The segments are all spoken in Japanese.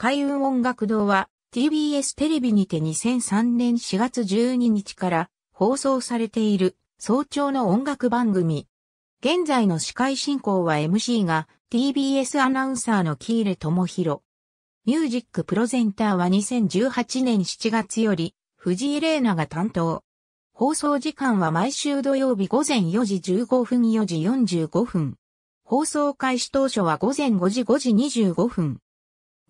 開運音楽堂は TBS テレビにて2003年4月12日から放送されている早朝の音楽番組。現在の司会進行は MC が TBS アナウンサーの喜入智弘。ミュージックプロゼンターは2018年7月より藤井玲奈が担当。放送時間は毎週土曜日午前4時15分4時45分。放送開始当初は午前5時5時25分。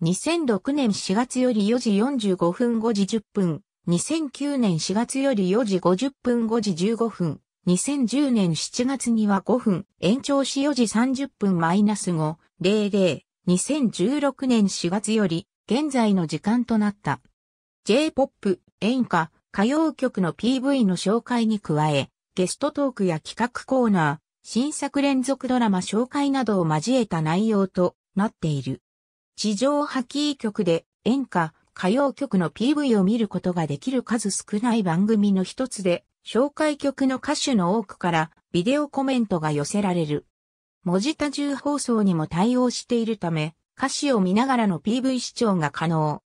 2006年4月より4時45分5時10分、2009年4月より4時50分5時15分、2010年7月には5分、延長し4時30分マイナス5、00、2016年4月より、現在の時間となった。J-POP、演歌、歌謡曲の PV の紹介に加え、ゲストトークや企画コーナー、新作連続ドラマ紹介などを交えた内容となっている。地上波キー局で演歌、歌謡曲の PV を見ることができる数少ない番組の一つで、紹介曲の歌手の多くからビデオコメントが寄せられる。文字多重放送にも対応しているため、歌詞を見ながらの PV 視聴が可能。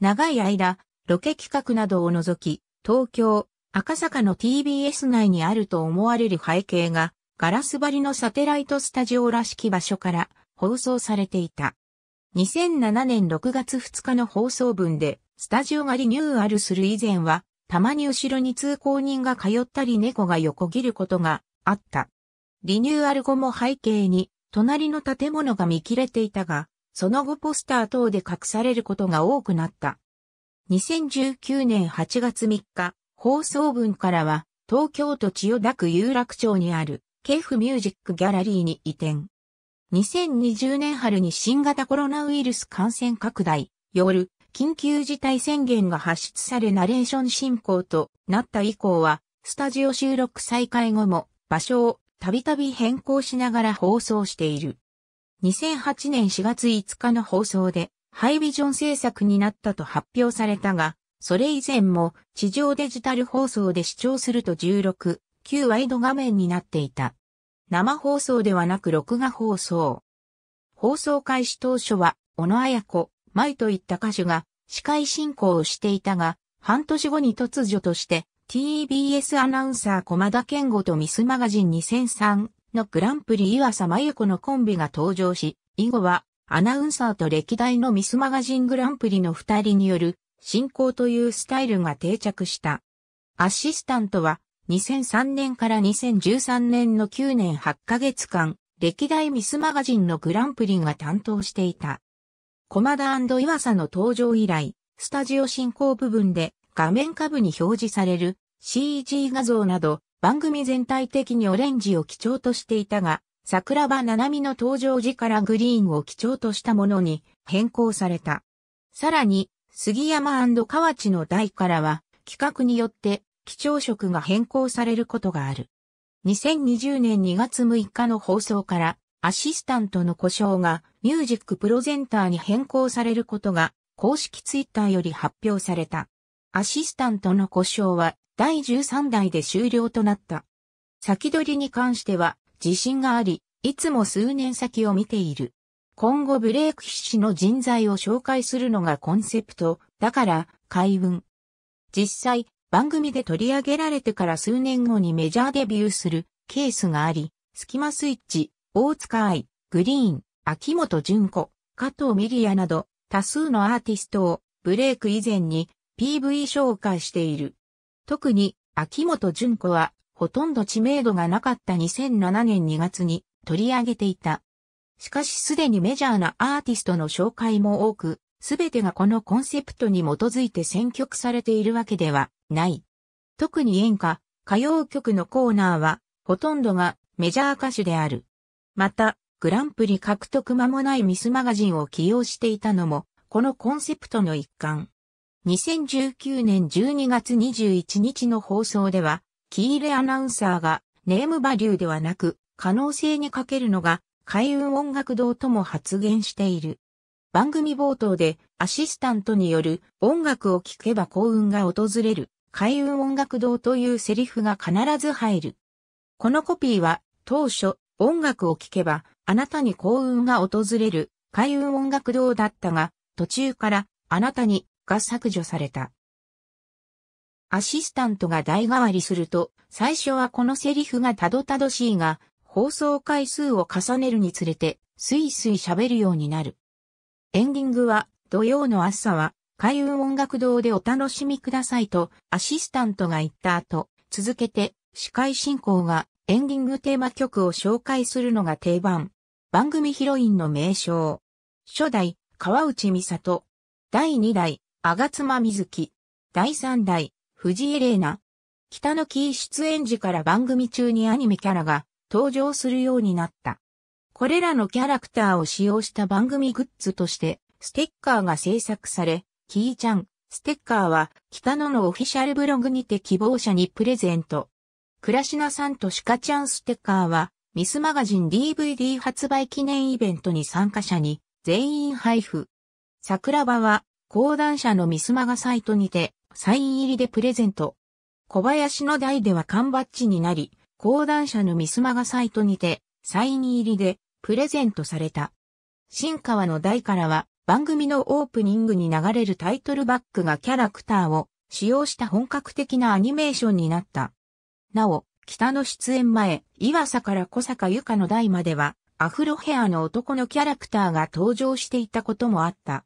長い間、ロケ企画などを除き、東京、赤坂の TBS 内にあると思われる背景が、ガラス張りのサテライトスタジオらしき場所から放送されていた。2007年6月2日の放送分で、スタジオがリニューアルする以前は、たまに後ろに通行人が通ったり猫が横切ることがあった。リニューアル後も背景に、隣の建物が見切れていたが、その後ポスター等で隠されることが多くなった。2019年8月3日、放送分からは、東京都千代田区有楽町にある、ケフミュージックギャラリーに移転。2020年春に新型コロナウイルス感染拡大、よる緊急事態宣言が発出されナレーション進行となった以降は、スタジオ収録再開後も場所をたびたび変更しながら放送している。2008年4月5日の放送で、ハイビジョン制作になったと発表されたが、それ以前も地上デジタル放送で視聴すると16、9ワイド画面になっていた。生放送ではなく録画放送。放送開始当初は、小野綾子、舞といった歌手が司会進行をしていたが、半年後に突如として TBS アナウンサー駒田健吾とミスマガジン2003のグランプリ岩佐真由子のコンビが登場し、以後はアナウンサーと歴代のミスマガジングランプリの二人による進行というスタイルが定着した。アシスタントは2003年から2013年の9年8ヶ月間、歴代ミスマガジンのグランプリが担当していた。コマダ岩佐の登場以来、スタジオ進行部分で画面下部に表示される CG 画像など番組全体的にオレンジを基調としていたが、桜葉七海の登場時からグリーンを基調としたものに変更された。さらに、杉山河内の代からは企画によって基調色が変更されることがある。2020年2月6日の放送からアシスタントの故障がミュージックプロゼンターに変更されることが公式ツイッターより発表された。アシスタントの故障は第13代で終了となった。先取りに関しては自信があり、いつも数年先を見ている。今後ブレイク必至の人材を紹介するのがコンセプト、だから、海運。実際、番組で取り上げられてから数年後にメジャーデビューするケースがあり、スキマスイッチ、大塚愛、グリーン、秋元純子、加藤ミリアなど多数のアーティストをブレイク以前に PV 紹介している。特に秋元純子はほとんど知名度がなかった2007年2月に取り上げていた。しかしすでにメジャーなアーティストの紹介も多く、すべてがこのコンセプトに基づいて選曲されているわけではない。特に演歌、歌謡曲のコーナーは、ほとんどがメジャー歌手である。また、グランプリ獲得間もないミスマガジンを起用していたのも、このコンセプトの一環。2019年12月21日の放送では、キーレアナウンサーが、ネームバリューではなく、可能性にかけるのが、開運音楽堂とも発言している。番組冒頭でアシスタントによる音楽を聴けば幸運が訪れる開運音楽堂というセリフが必ず入る。このコピーは当初音楽を聴けばあなたに幸運が訪れる開運音楽堂だったが途中からあなたにが削除された。アシスタントが代替わりすると最初はこのセリフがたどたどしいが放送回数を重ねるにつれてスイスイ喋るようになる。エンディングは、土曜の朝は、開運音楽堂でお楽しみくださいと、アシスタントが言った後、続けて、司会進行が、エンディングテーマ曲を紹介するのが定番。番組ヒロインの名称。初代、川内美里。第2代、あがつまみずき。第3代、藤井玲奈。北のキー出演時から番組中にアニメキャラが登場するようになった。これらのキャラクターを使用した番組グッズとして、ステッカーが制作され、キーちゃん、ステッカーは北野のオフィシャルブログにて希望者にプレゼント。倉科さんとシカちゃんステッカーは、ミスマガジン DVD 発売記念イベントに参加者に全員配布。桜庭は、講談社のミスマガサイトにて、サイン入りでプレゼント。小林の代では缶バッジになり、講談社のミスマガサイトにて、サイン入りでプレゼントされた。新川の台からは番組のオープニングに流れるタイトルバックがキャラクターを使用した本格的なアニメーションになった。なお、北の出演前、岩佐から小坂由香の代までは、アフロヘアの男のキャラクターが登場していたこともあった。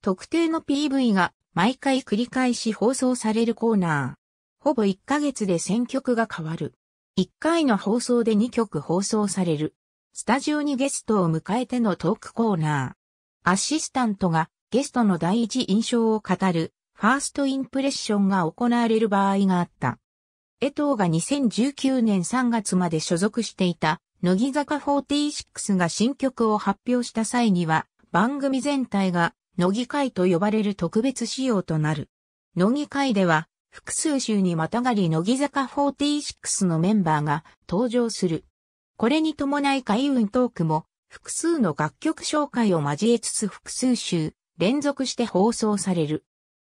特定の PV が毎回繰り返し放送されるコーナー。ほぼ1ヶ月で選曲が変わる。1回の放送で2曲放送される。スタジオにゲストを迎えてのトークコーナー。アシスタントがゲストの第一印象を語るファーストインプレッションが行われる場合があった。江藤が2019年3月まで所属していた乃木坂46が新曲を発表した際には番組全体が乃木会と呼ばれる特別仕様となる。乃木会では複数週にまたがり乃木坂46のメンバーが登場する。これに伴い海運トークも複数の楽曲紹介を交えつつ複数週連続して放送される。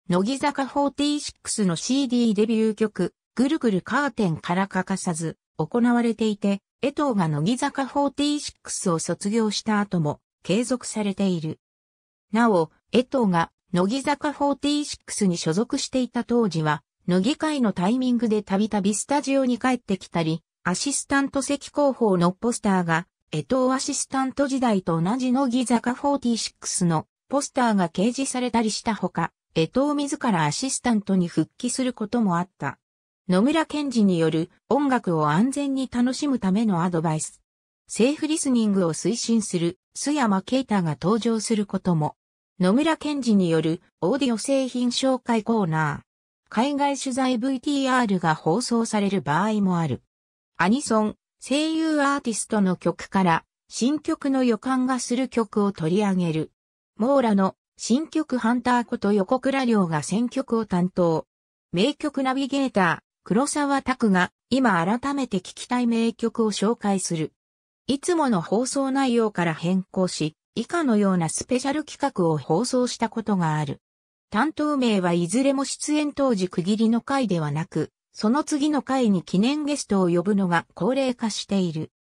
乃木坂46の CD デビュー曲、ぐるぐるカーテンから欠かさず行われていて、江藤が乃木坂46を卒業した後も継続されている。なお、江藤が乃木坂46に所属していた当時は、野木会のタイミングでたびたびスタジオに帰ってきたり、アシスタント席広報のポスターが、江藤アシスタント時代と同じ野木坂46のポスターが掲示されたりしたほか、江藤自らアシスタントに復帰することもあった。野村健治による音楽を安全に楽しむためのアドバイス。セーフリスニングを推進する須山啓太が登場することも。野村健治によるオーディオ製品紹介コーナー。海外取材 VTR が放送される場合もある。アニソン、声優アーティストの曲から新曲の予感がする曲を取り上げる。モーラの新曲ハンターこと横倉良が選曲を担当。名曲ナビゲーター、黒沢拓が今改めて聞きたい名曲を紹介する。いつもの放送内容から変更し、以下のようなスペシャル企画を放送したことがある。担当名はいずれも出演当時区切りの回ではなく、その次の回に記念ゲストを呼ぶのが高齢化している。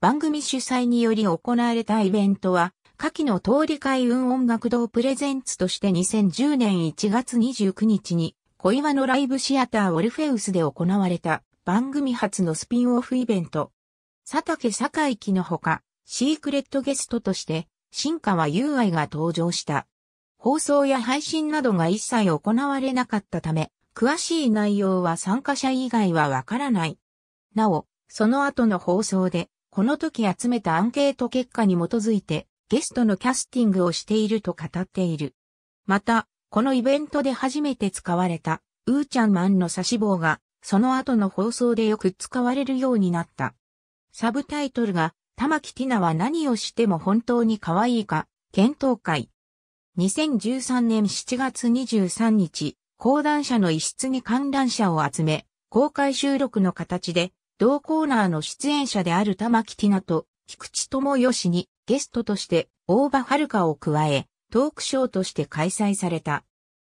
番組主催により行われたイベントは、下記の通り会運音楽堂プレゼンツとして2010年1月29日に、小岩のライブシアターオルフェウスで行われた番組初のスピンオフイベント。佐竹坂井のほか、シークレットゲストとして、新川 u 愛が登場した。放送や配信などが一切行われなかったため、詳しい内容は参加者以外はわからない。なお、その後の放送で、この時集めたアンケート結果に基づいて、ゲストのキャスティングをしていると語っている。また、このイベントで初めて使われた、うーちゃんマンの差し棒が、その後の放送でよく使われるようになった。サブタイトルが、玉木ティナは何をしても本当に可愛いか、検討会。2013年7月23日、講談社の一室に観覧車を集め、公開収録の形で、同コーナーの出演者である玉木ティナと菊池智義にゲストとして大場遥を加え、トークショーとして開催された。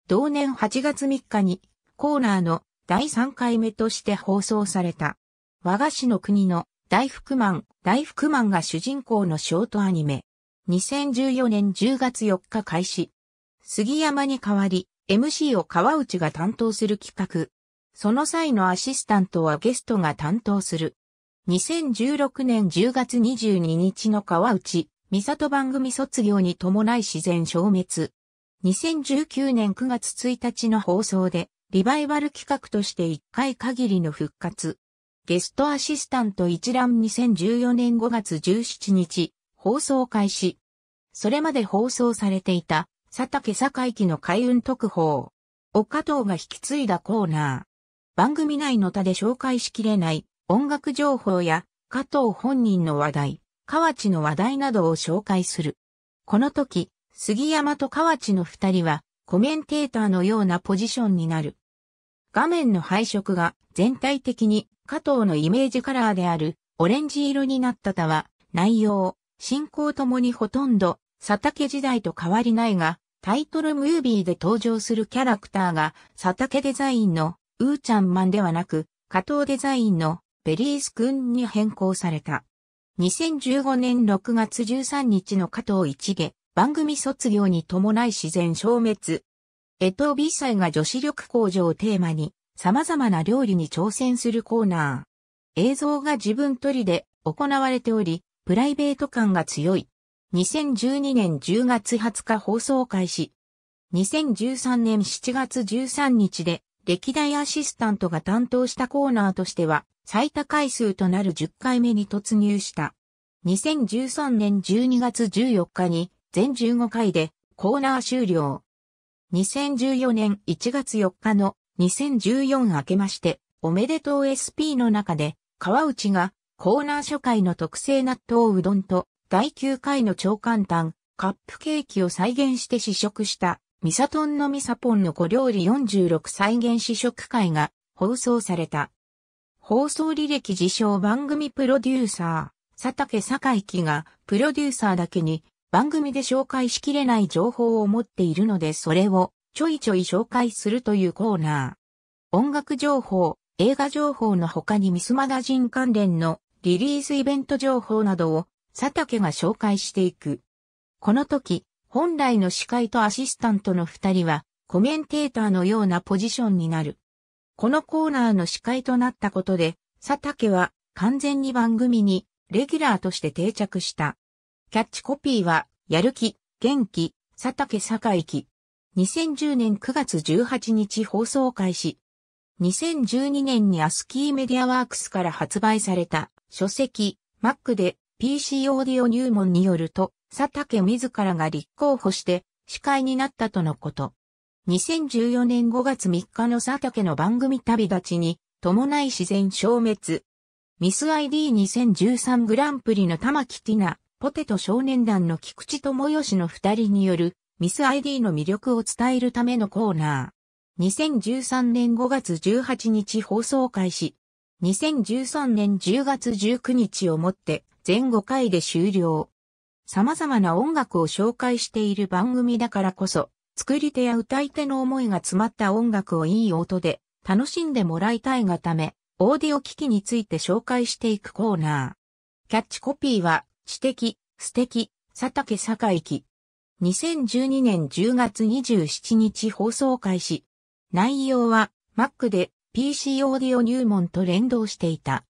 同年8月3日にコーナーの第3回目として放送された。和菓子の国の大福マン、大福マンが主人公のショートアニメ。2014年10月4日開始。杉山に代わり、MC を川内が担当する企画。その際のアシスタントはゲストが担当する。2016年10月22日の川内、三里番組卒業に伴い自然消滅。2019年9月1日の放送で、リバイバル企画として1回限りの復活。ゲストアシスタント一覧2014年5月17日、放送開始。それまで放送されていた、佐竹井機の開運特報。岡藤が引き継いだコーナー。番組内の他で紹介しきれない音楽情報や加藤本人の話題、河内の話題などを紹介する。この時、杉山と河内の二人はコメンテーターのようなポジションになる。画面の配色が全体的に加藤のイメージカラーであるオレンジ色になったたは内容、進行ともにほとんど佐竹時代と変わりないが、タイトルムービーで登場するキャラクターが佐竹デザインのうーちゃんマンではなく、加藤デザインのベリースくんに変更された。2015年6月13日の加藤一下、番組卒業に伴い自然消滅。江藤美祭が女子力向上をテーマに、様々な料理に挑戦するコーナー。映像が自分取りで行われており、プライベート感が強い。2012年10月20日放送開始。2013年7月13日で、歴代アシスタントが担当したコーナーとしては、最多回数となる10回目に突入した。2013年12月14日に、全15回で、コーナー終了。2014年1月4日の2014明けまして、おめでとう SP の中で、川内がコーナー初回の特製納豆うどんと、第9回の超簡単、カップケーキを再現して試食した、ミサトンのミサポンの5料理46再現試食会が放送された。放送履歴自称番組プロデューサー、佐竹坂木がプロデューサーだけに番組で紹介しきれない情報を持っているのでそれをちょいちょい紹介するというコーナー。音楽情報、映画情報の他にミスマガジン関連のリリースイベント情報などを佐竹が紹介していく。この時、本来の司会とアシスタントの二人はコメンテーターのようなポジションになる。このコーナーの司会となったことで、佐竹は完全に番組にレギュラーとして定着した。キャッチコピーは、やる気、元気、佐竹坂行。2010年9月18日放送開始。2012年にアスキーメディアワークスから発売された書籍、Mac で PC オーディオ入門によると、佐竹自らが立候補して司会になったとのこと。2014年5月3日の佐竹の番組旅立ちに、伴い自然消滅。ミス ID2013 グランプリの玉木ティナ、ポテト少年団の菊池智義の二人による、ミス ID の魅力を伝えるためのコーナー。2013年5月18日放送開始。2013年10月19日をもって全5回で終了。様々な音楽を紹介している番組だからこそ、作り手や歌い手の思いが詰まった音楽をいい音で楽しんでもらいたいがため、オーディオ機器について紹介していくコーナー。キャッチコピーは、知的、素敵、佐竹坂駅。2012年10月27日放送開始。内容は、Mac で PC オーディオ入門と連動していた。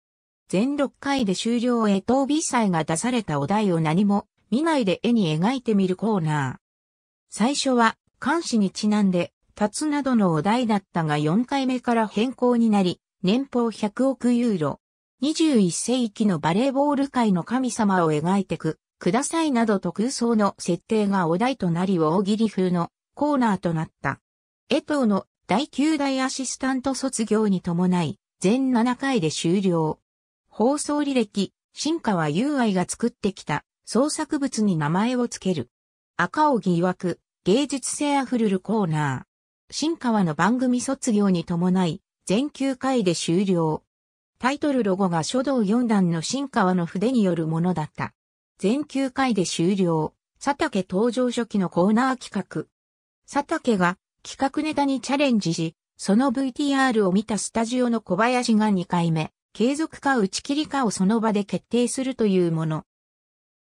全6回で終了へ当 B 祭が出されたお題を何も見ないで絵に描いてみるコーナー。最初は、監視にちなんで、立つなどのお題だったが4回目から変更になり、年俸100億ユーロ。21世紀のバレーボール界の神様を描いてく、くださいなどと空想の設定がお題となり大喜利風のコーナーとなった。江藤の第9代アシスタント卒業に伴い、全7回で終了。放送履歴、新川友愛が作ってきた創作物に名前を付ける。赤尾疑惑、芸術性あふれるコーナー。新川の番組卒業に伴い、全9回で終了。タイトルロゴが書道4段の新川の筆によるものだった。全9回で終了。佐竹登場初期のコーナー企画。佐竹が企画ネタにチャレンジし、その VTR を見たスタジオの小林が2回目、継続か打ち切りかをその場で決定するというもの。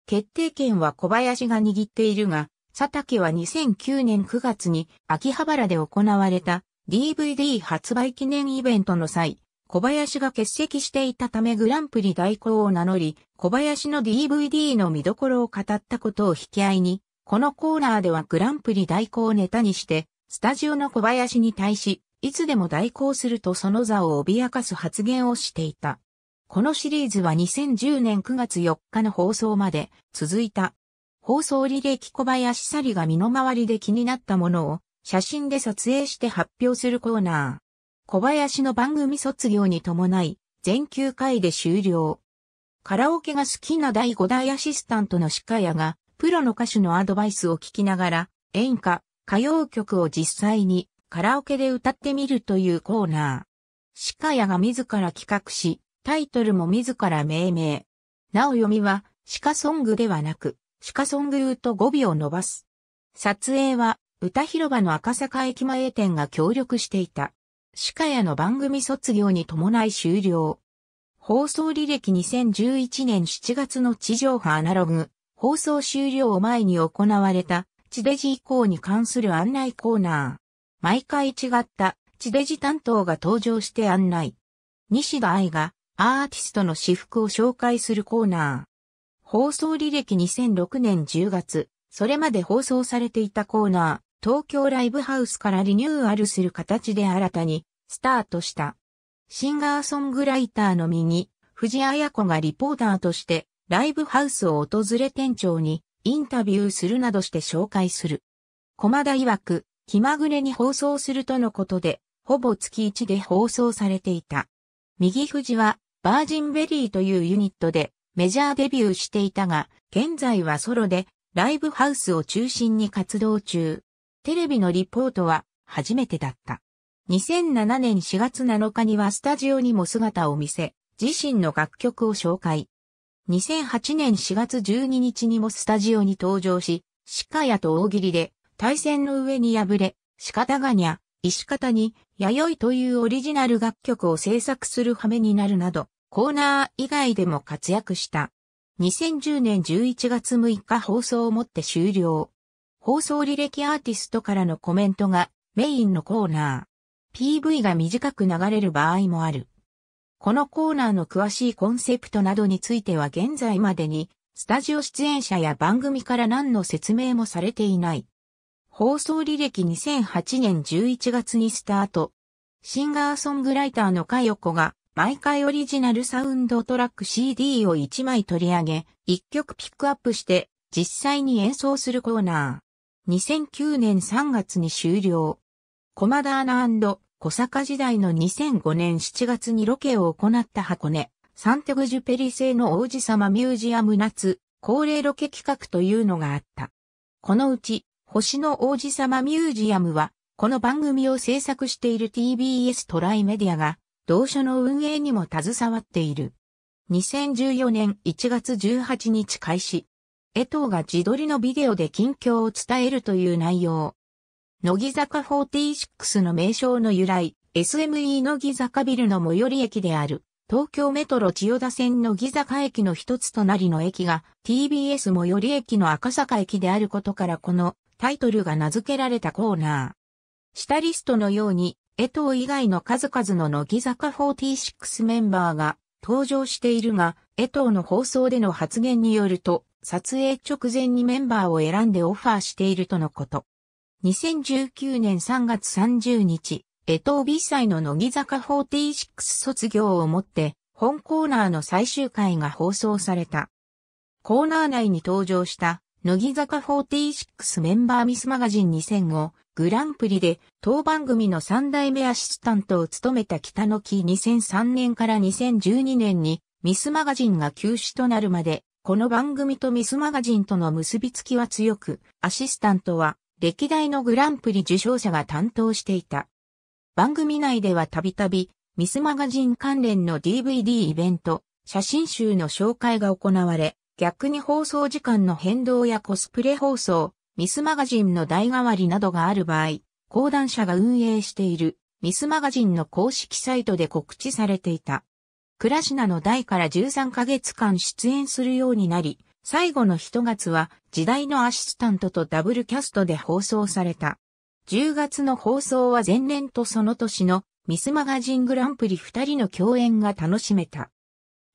決定権は小林が握っているが、佐竹は2009年9月に秋葉原で行われた DVD 発売記念イベントの際、小林が欠席していたためグランプリ代行を名乗り、小林の DVD の見どころを語ったことを引き合いに、このコーナーではグランプリ代行をネタにして、スタジオの小林に対し、いつでも代行するとその座を脅かす発言をしていた。このシリーズは2010年9月4日の放送まで続いた。放送履歴小林サリが身の回りで気になったものを写真で撮影して発表するコーナー。小林の番組卒業に伴い、全球回で終了。カラオケが好きな第5代アシスタントの鹿谷が、プロの歌手のアドバイスを聞きながら、演歌、歌謡曲を実際にカラオケで歌ってみるというコーナー。鹿屋が自ら企画し、タイトルも自ら命名。なお読みは、鹿ソングではなく、鹿ソング言うと語尾を伸ばす。撮影は、歌広場の赤坂駅前店が協力していた。鹿屋の番組卒業に伴い終了。放送履歴2011年7月の地上波アナログ、放送終了を前に行われた地デジ移行に関する案内コーナー。毎回違った地デジ担当が登場して案内。西田愛がアーティストの私服を紹介するコーナー。放送履歴2006年10月、それまで放送されていたコーナー、東京ライブハウスからリニューアルする形で新たにスタートした。シンガーソングライターの身に、藤あや子がリポーターとしてライブハウスを訪れ店長にインタビューするなどして紹介する。駒田曰く、気まぐれに放送するとのことで、ほぼ月1で放送されていた。右藤は、バージンベリーというユニットで、メジャーデビューしていたが、現在はソロで、ライブハウスを中心に活動中。テレビのリポートは、初めてだった。2007年4月7日にはスタジオにも姿を見せ、自身の楽曲を紹介。2008年4月12日にもスタジオに登場し、鹿屋と大喜利で対戦の上に敗れ、仕方がにゃ、石方に、弥生というオリジナル楽曲を制作する羽目になるなど、コーナー以外でも活躍した。2010年11月6日放送をもって終了。放送履歴アーティストからのコメントがメインのコーナー。PV が短く流れる場合もある。このコーナーの詳しいコンセプトなどについては現在までに、スタジオ出演者や番組から何の説明もされていない。放送履歴2008年11月にスタート。シンガーソングライターのかよこが、毎回オリジナルサウンドトラック CD を1枚取り上げ、1曲ピックアップして、実際に演奏するコーナー。2009年3月に終了。コマダーナ小坂時代の2005年7月にロケを行った箱根、サンテグジュペリ製の王子様ミュージアム夏、恒例ロケ企画というのがあった。このうち、星の王子様ミュージアムは、この番組を制作している TBS トライメディアが、同所の運営にも携わっている。2014年1月18日開始。江藤が自撮りのビデオで近況を伝えるという内容。乃木坂46の名称の由来、SME 乃木坂ビルの最寄り駅である、東京メトロ千代田線乃木坂駅の一つとなりの駅が TBS 最寄り駅の赤坂駅であることからこのタイトルが名付けられたコーナー。下リストのように、江藤以外の数々の乃木坂46メンバーが登場しているが、江藤の放送での発言によると、撮影直前にメンバーを選んでオファーしているとのこと。2019年3月30日、江藤美祭の乃木坂46卒業をもって、本コーナーの最終回が放送された。コーナー内に登場した、乃木坂46メンバーミスマガジン2005グランプリで当番組の3代目アシスタントを務めた北の木2003年から2012年にミスマガジンが休止となるまでこの番組とミスマガジンとの結びつきは強くアシスタントは歴代のグランプリ受賞者が担当していた。番組内ではたびたび、ミスマガジン関連の DVD イベント、写真集の紹介が行われ、逆に放送時間の変動やコスプレ放送、ミスマガジンの代替わりなどがある場合、講談社が運営しているミスマガジンの公式サイトで告知されていた。クラシナの代から13ヶ月間出演するようになり、最後の一月は時代のアシスタントとダブルキャストで放送された。10月の放送は前年とその年のミスマガジングランプリ二人の共演が楽しめた。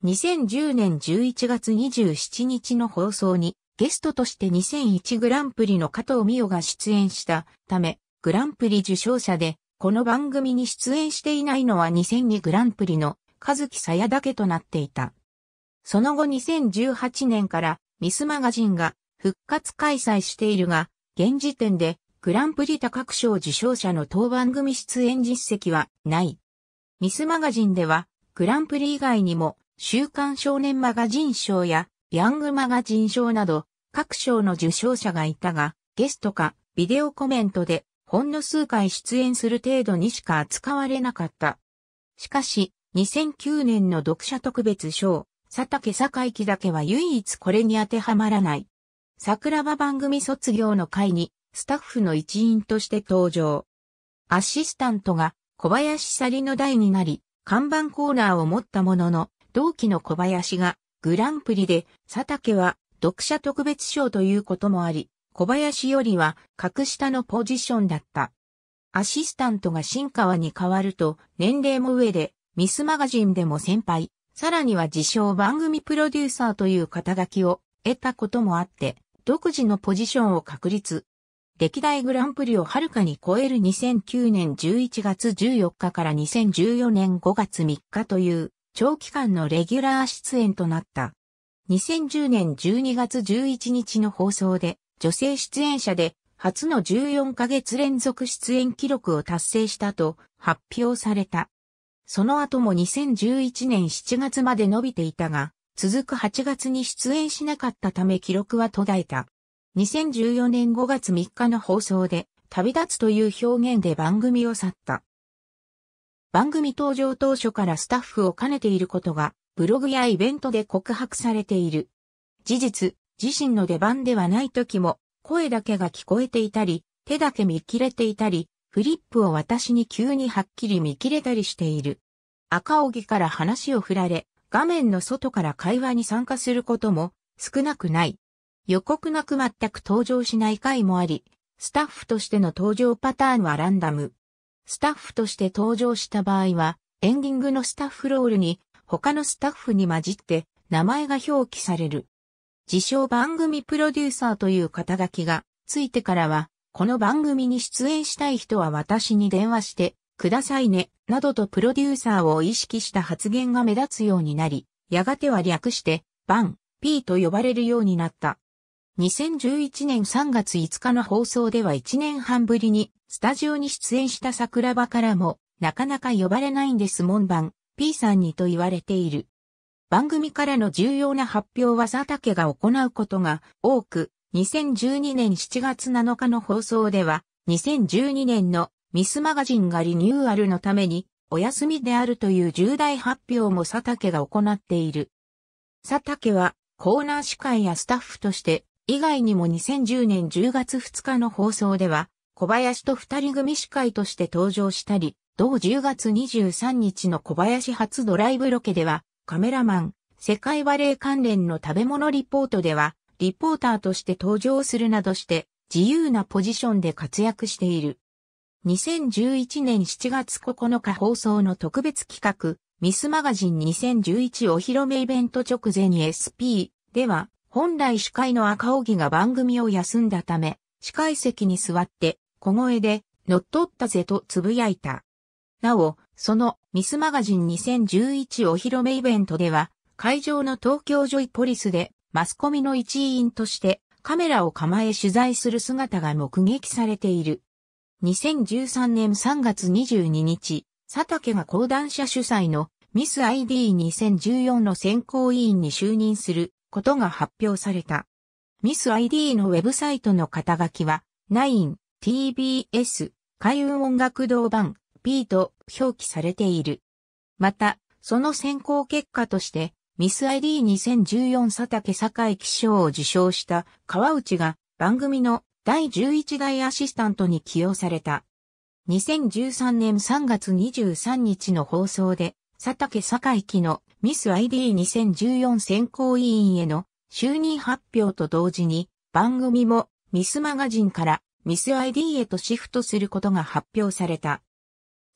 2010年11月27日の放送にゲストとして2001グランプリの加藤美代が出演したため、グランプリ受賞者で、この番組に出演していないのは2002グランプリの和木さやだけとなっていた。その後2018年からミスマガジンが復活開催しているが、現時点でグランプリ多角賞受賞者の当番組出演実績はない。ミスマガジンでは、グランプリ以外にも、週刊少年マガジン賞や、ヤングマガジン賞など、各賞の受賞者がいたが、ゲストか、ビデオコメントで、ほんの数回出演する程度にしか扱われなかった。しかし、2009年の読者特別賞、佐竹堺木だけは唯一これに当てはまらない。桜庭番組卒業の会に、スタッフの一員として登場。アシスタントが小林さりの代になり、看板コーナーを持ったものの、同期の小林がグランプリで、佐竹は読者特別賞ということもあり、小林よりは格下のポジションだった。アシスタントが新川に変わると、年齢も上で、ミスマガジンでも先輩、さらには自称番組プロデューサーという肩書きを得たこともあって、独自のポジションを確立。歴代グランプリをはるかに超える2009年11月14日から2014年5月3日という長期間のレギュラー出演となった。2010年12月11日の放送で女性出演者で初の14ヶ月連続出演記録を達成したと発表された。その後も2011年7月まで伸びていたが、続く8月に出演しなかったため記録は途絶えた。2014年5月3日の放送で、旅立つという表現で番組を去った。番組登場当初からスタッフを兼ねていることが、ブログやイベントで告白されている。事実、自身の出番ではない時も、声だけが聞こえていたり、手だけ見切れていたり、フリップを私に急にはっきり見切れたりしている。赤荻から話を振られ、画面の外から会話に参加することも少なくない。予告なく全く登場しない回もあり、スタッフとしての登場パターンはランダム。スタッフとして登場した場合は、エンディングのスタッフロールに他のスタッフに混じって名前が表記される。自称番組プロデューサーという肩書きがついてからはこの番組に出演したい人は私に電話してくださいね、などとプロデューサーを意識した発言が目立つようになり、やがては略して、バン、P と呼ばれるようになった。2011年3月5日の放送では1年半ぶりに、スタジオに出演した桜場からも、なかなか呼ばれないんです門番、P さんにと言われている。番組からの重要な発表は佐竹が行うことが多く、2012年7月7日の放送では、2012年のミスマガジンがリニューアルのために、お休みであるという重大発表も佐竹が行っている。佐竹は、コーナー司会やスタッフとして、以外にも2010年10月2日の放送では、小林と二人組司会として登場したり、同10月23日の小林初ドライブロケでは、カメラマン、世界バレー関連の食べ物リポートでは、リポーターとして登場するなどして自由なポジションで活躍している。2011年7月9日放送の特別企画、ミスマガジン2011お披露目イベント直前に SP では、本来司会の赤荻が番組を休んだため、司会席に座って、小声で、乗っ取ったぜと呟いた。なお、そのミスマガジン2011お披露目イベントでは、会場の東京ジョイポリスでマスコミの一員としてカメラを構え取材する姿が目撃されている。2013年3月22日、佐竹が講談社主催のミス ID2014 の選考委員に就任することが発表された。ミス ID のウェブサイトの肩書きは、9TBS 開運音楽堂版 P と表記されている。また、その選考結果として、ミス ID2014 佐竹栄記賞を受賞した川内が番組の第11代アシスタントに起用された。2013年3月23日の放送で佐竹栄記のミス ID2014 選考委員への就任発表と同時に番組もミスマガジンからミス ID へとシフトすることが発表された。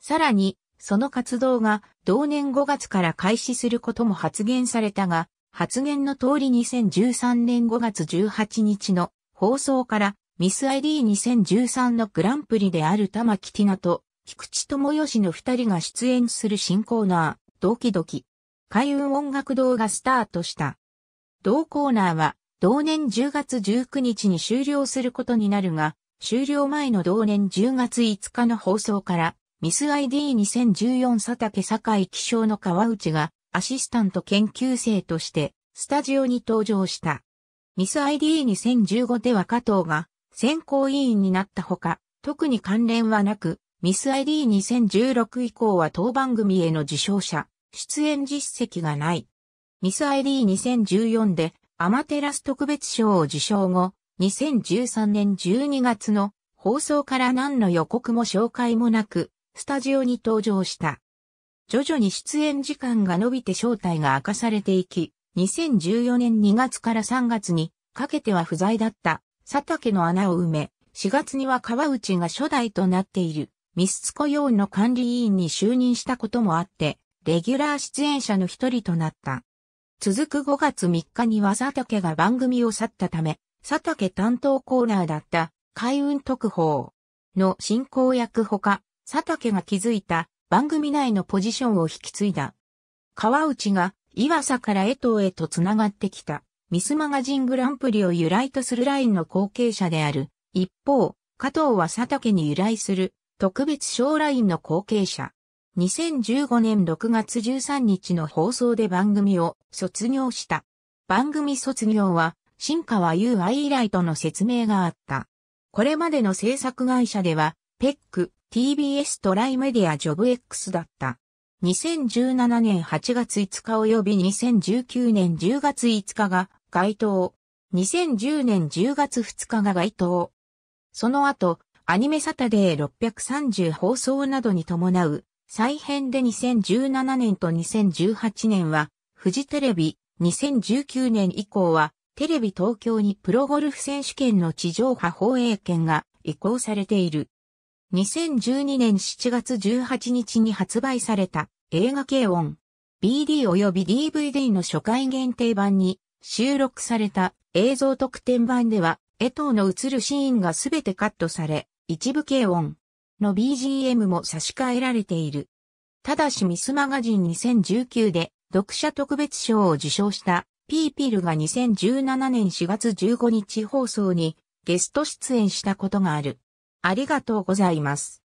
さらにその活動が同年5月から開始することも発言されたが、発言の通り2013年5月18日の放送からミス ID2013 のグランプリである玉木ティナと菊池智義の二人が出演する新コーナー、ドキドキ。開運音楽堂がスタートした。同コーナーは同年10月19日に終了することになるが、終了前の同年10月5日の放送からミス ID2014 佐竹井気象の川内がアシスタント研究生としてスタジオに登場した。ミス ID2015 では加藤が選考委員になったほか、特に関連はなく、ミス ID2016 以降は当番組への受賞者、出演実績がない。ミス ID2014 でアマテラス特別賞を受賞後、2013年12月の放送から何の予告も紹介もなく、スタジオに登場した。徐々に出演時間が伸びて正体が明かされていき、2014年2月から3月にかけては不在だった佐竹の穴を埋め、4月には川内が初代となっているミスツコ用の管理委員に就任したこともあって、レギュラー出演者の一人となった。続く5月3日には佐竹が番組を去ったため、佐竹担当コーナーだった海運特報の進行役ほか、佐竹が築いた番組内のポジションを引き継いだ。川内が岩佐から江藤へと繋がってきたミスマガジングランプリを由来とするラインの後継者である。一方、加藤は佐竹に由来する特別賞ラインの後継者。2015年6月13日の放送で番組を卒業した。番組卒業は新川優愛以来との説明があった。これまでの制作会社では、ペック、TBS トライメディアジョブ X だった。2017年8月5日及び2019年10月5日が該当。2010年10月2日が該当。その後、アニメサタデー630放送などに伴う、再編で2017年と2018年は、フジテレビ、2019年以降は、テレビ東京にプロゴルフ選手権の地上波放映権が移行されている。2012年7月18日に発売された映画系音 BD 及び DVD の初回限定版に収録された映像特典版では、江藤の映るシーンがすべてカットされ、一部系音の BGM も差し替えられている。ただしミスマガジン2019で読者特別賞を受賞したピーピルが2017年4月15日放送にゲスト出演したことがある。ありがとうございます。